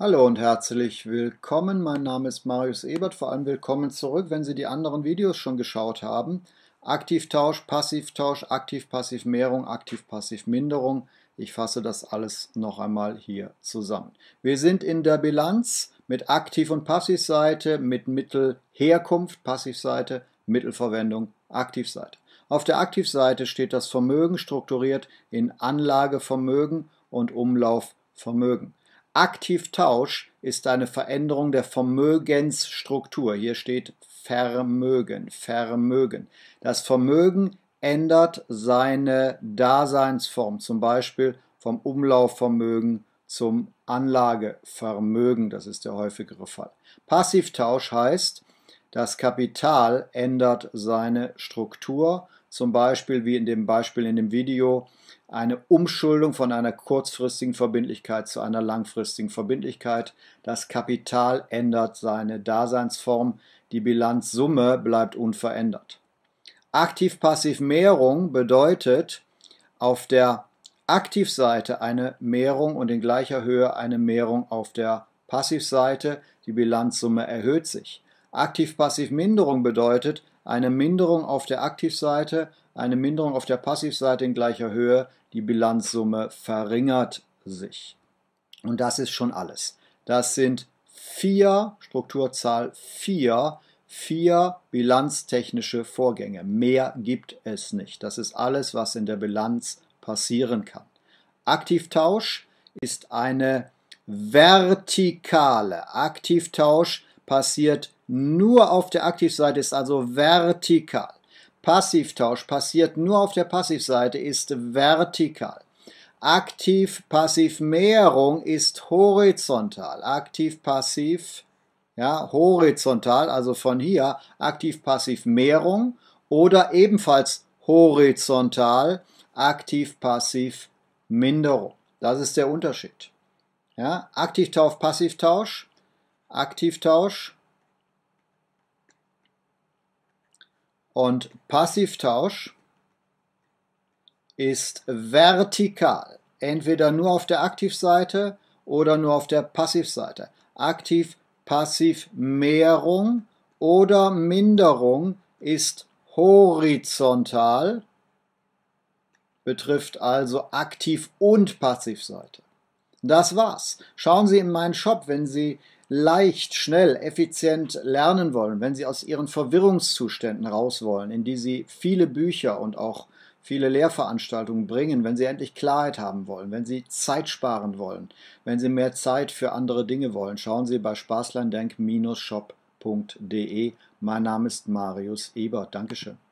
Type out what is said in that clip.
Hallo und herzlich willkommen. Mein Name ist Marius Ebert. Vor allem willkommen zurück, wenn Sie die anderen Videos schon geschaut haben. Aktivtausch, Passivtausch, Aktiv-Passiv-Mehrung, Aktiv-Passiv-Minderung. Ich fasse das alles noch einmal hier zusammen. Wir sind in der Bilanz mit Aktiv- und Passivseite, mit Mittelherkunft, Passivseite, Mittelverwendung, Aktivseite. Auf der Aktivseite steht das Vermögen strukturiert in Anlagevermögen und Umlaufvermögen. Aktivtausch ist eine Veränderung der Vermögensstruktur. Hier steht Vermögen, Vermögen. Das Vermögen ändert seine Daseinsform, zum Beispiel vom Umlaufvermögen zum Anlagevermögen. Das ist der häufigere Fall. Passivtausch heißt, das Kapital ändert seine Struktur zum Beispiel wie in dem Beispiel in dem Video, eine Umschuldung von einer kurzfristigen Verbindlichkeit zu einer langfristigen Verbindlichkeit. Das Kapital ändert seine Daseinsform, die Bilanzsumme bleibt unverändert. Aktiv-Passiv-Mehrung bedeutet auf der Aktivseite eine Mehrung und in gleicher Höhe eine Mehrung auf der Passivseite. Die Bilanzsumme erhöht sich. Aktiv-Passiv-Minderung bedeutet eine Minderung auf der Aktivseite, eine Minderung auf der Passivseite in gleicher Höhe, die Bilanzsumme verringert sich. Und das ist schon alles. Das sind vier, Strukturzahl vier, vier bilanztechnische Vorgänge. Mehr gibt es nicht. Das ist alles, was in der Bilanz passieren kann. Aktivtausch ist eine vertikale. Aktivtausch ist passiert nur auf der Aktivseite, ist also vertikal. Passivtausch passiert nur auf der Passivseite, ist vertikal. Aktiv-Passiv-Mehrung ist horizontal. Aktiv-Passiv, ja, horizontal, also von hier, Aktiv-Passiv-Mehrung oder ebenfalls horizontal, Aktiv-Passiv-Minderung. Das ist der Unterschied. Ja, Aktivtausch, Passivtausch Aktivtausch und Passivtausch ist vertikal, entweder nur auf der Aktivseite oder nur auf der Passivseite. Aktiv-Passiv-Mehrung oder Minderung ist horizontal, betrifft also Aktiv- und Passivseite. Das war's. Schauen Sie in meinen Shop, wenn Sie leicht, schnell, effizient lernen wollen, wenn sie aus ihren Verwirrungszuständen raus wollen, in die sie viele Bücher und auch viele Lehrveranstaltungen bringen, wenn sie endlich Klarheit haben wollen, wenn sie Zeit sparen wollen, wenn sie mehr Zeit für andere Dinge wollen, schauen Sie bei spaßleindenk-shop.de. Mein Name ist Marius Ebert. Dankeschön.